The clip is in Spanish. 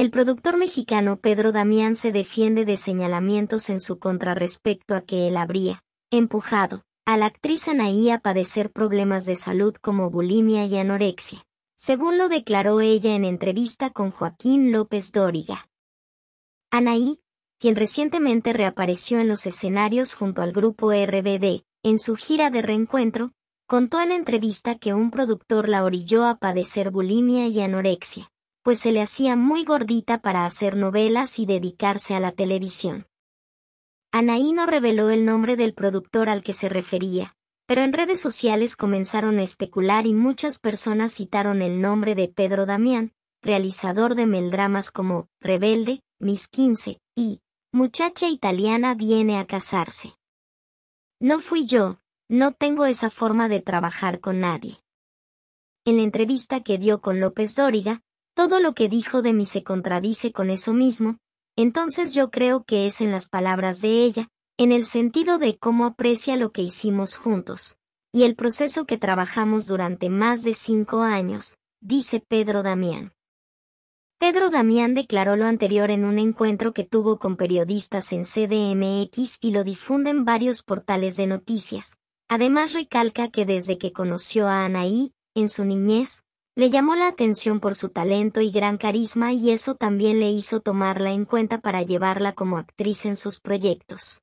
El productor mexicano Pedro Damián se defiende de señalamientos en su contra respecto a que él habría empujado a la actriz Anaí a padecer problemas de salud como bulimia y anorexia, según lo declaró ella en entrevista con Joaquín López Dóriga. Anaí, quien recientemente reapareció en los escenarios junto al grupo RBD, en su gira de reencuentro, contó en entrevista que un productor la orilló a padecer bulimia y anorexia pues se le hacía muy gordita para hacer novelas y dedicarse a la televisión. Anaí no reveló el nombre del productor al que se refería, pero en redes sociales comenzaron a especular y muchas personas citaron el nombre de Pedro Damián, realizador de meldramas como Rebelde, Mis 15 y Muchacha italiana viene a casarse. No fui yo, no tengo esa forma de trabajar con nadie. En la entrevista que dio con López Dóriga, todo lo que dijo de mí se contradice con eso mismo, entonces yo creo que es en las palabras de ella, en el sentido de cómo aprecia lo que hicimos juntos, y el proceso que trabajamos durante más de cinco años, dice Pedro Damián. Pedro Damián declaró lo anterior en un encuentro que tuvo con periodistas en CDMX y lo difunden varios portales de noticias. Además recalca que desde que conoció a Anaí, en su niñez, le llamó la atención por su talento y gran carisma y eso también le hizo tomarla en cuenta para llevarla como actriz en sus proyectos.